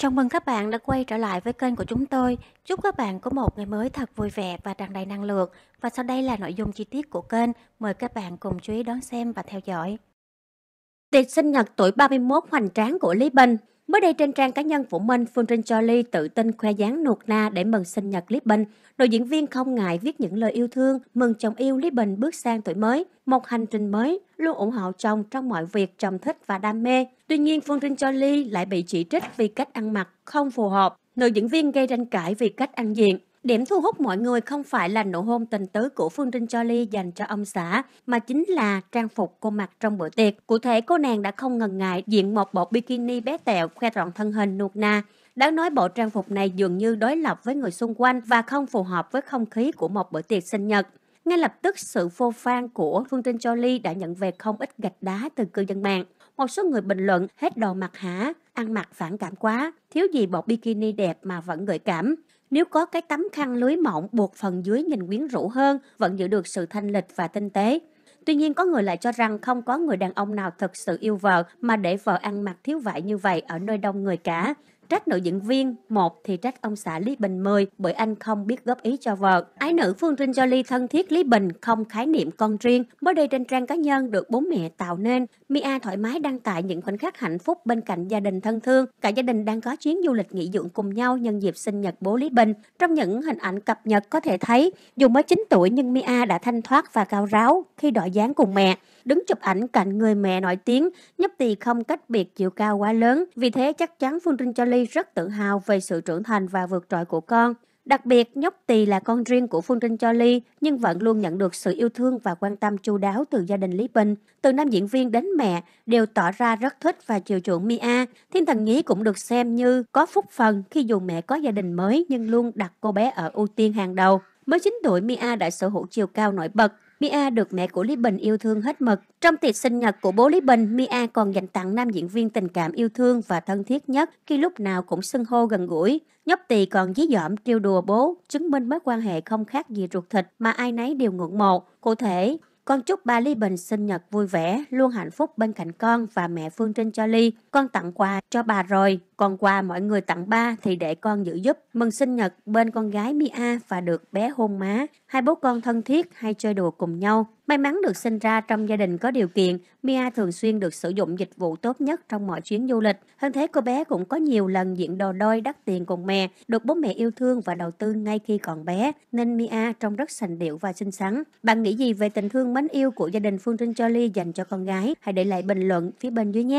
Chào mừng các bạn đã quay trở lại với kênh của chúng tôi. Chúc các bạn có một ngày mới thật vui vẻ và tràn đầy năng lượng. Và sau đây là nội dung chi tiết của kênh. Mời các bạn cùng chú ý đón xem và theo dõi. Tiệc sinh nhật tuổi 31 hoành tráng của Lý Bình Mới đây trên trang cá nhân của mình, Phương Trinh Jolie tự tin khoe dáng nuột na để mừng sinh nhật Lý Bình. Nữ diễn viên không ngại viết những lời yêu thương, mừng chồng yêu Lý Bình bước sang tuổi mới, một hành trình mới, luôn ủng hộ chồng trong mọi việc chồng thích và đam mê. Tuy nhiên, Phương Trinh Jolie lại bị chỉ trích vì cách ăn mặc không phù hợp. Nữ diễn viên gây tranh cãi vì cách ăn diện. Điểm thu hút mọi người không phải là nụ hôn tình tứ của Phương Trinh Jolie dành cho ông xã, mà chính là trang phục cô mặc trong bữa tiệc. Cụ thể, cô nàng đã không ngần ngại diện một bộ bikini bé tẹo khoe trọn thân hình nuột na. Đáng nói bộ trang phục này dường như đối lập với người xung quanh và không phù hợp với không khí của một bữa tiệc sinh nhật. Ngay lập tức sự phô phan của Phương Trinh Jolie đã nhận về không ít gạch đá từ cư dân mạng. Một số người bình luận hết đồ mặc hả, ăn mặc phản cảm quá, thiếu gì bộ bikini đẹp mà vẫn gợi cảm. Nếu có cái tấm khăn lưới mỏng buộc phần dưới nhìn quyến rũ hơn, vẫn giữ được sự thanh lịch và tinh tế. Tuy nhiên có người lại cho rằng không có người đàn ông nào thật sự yêu vợ mà để vợ ăn mặc thiếu vải như vậy ở nơi đông người cả. Trách nữ diễn viên, một thì trách ông xã Lý Bình mời bởi anh không biết góp ý cho vợ. Ái nữ Phương Trinh Jolie thân thiết Lý Bình không khái niệm con riêng. Mới đây trên trang cá nhân được bố mẹ tạo nên, Mia thoải mái đăng tải những khoảnh khắc hạnh phúc bên cạnh gia đình thân thương. Cả gia đình đang có chuyến du lịch nghỉ dưỡng cùng nhau nhân dịp sinh nhật bố Lý Bình. Trong những hình ảnh cập nhật có thể thấy, dù mới 9 tuổi nhưng Mia đã thanh thoát và cao ráo khi đổi dáng cùng mẹ. Đứng chụp ảnh cạnh người mẹ nổi tiếng, nhấp tỳ không cách biệt chiều cao quá lớn. Vì thế chắc chắn Phương Trinh Jolie Ly rất tự hào về sự trưởng thành và vượt trội của con. Đặc biệt, nhóc Tỳ là con riêng của Phương Trinh Cho Ly, nhưng vẫn luôn nhận được sự yêu thương và quan tâm chu đáo từ gia đình Lý Bình. Từ nam diễn viên đến mẹ đều tỏ ra rất thích và chiều chuộng Mia. Thiên Thần Nhí cũng được xem như có phúc phần khi dù mẹ có gia đình mới nhưng luôn đặt cô bé ở ưu tiên hàng đầu. Mới 9 tuổi, Mia đã sở hữu chiều cao nổi bật, Mia được mẹ của Lý Bình yêu thương hết mực. Trong tiệc sinh nhật của bố Lý Bình, Mia còn dành tặng nam diễn viên tình cảm yêu thương và thân thiết nhất khi lúc nào cũng xưng hô gần gũi. Nhóc tỳ còn dí dỏm trêu đùa bố, chứng minh mối quan hệ không khác gì ruột thịt mà ai nấy đều ngưỡng mộ. Cụ thể, con chúc ba Lý Bình sinh nhật vui vẻ, luôn hạnh phúc bên cạnh con và mẹ Phương Trinh cho Ly. Con tặng quà cho bà rồi. Còn quà mọi người tặng ba thì để con giữ giúp. Mừng sinh nhật bên con gái Mia và được bé hôn má. Hai bố con thân thiết hay chơi đùa cùng nhau. May mắn được sinh ra trong gia đình có điều kiện, Mia thường xuyên được sử dụng dịch vụ tốt nhất trong mọi chuyến du lịch. Hơn thế cô bé cũng có nhiều lần diện đồ đôi đắt tiền cùng mẹ, được bố mẹ yêu thương và đầu tư ngay khi còn bé, nên Mia trông rất sành điệu và xinh xắn. Bạn nghĩ gì về tình thương mến yêu của gia đình Phương Trinh Jolie dành cho con gái? Hãy để lại bình luận phía bên dưới nhé!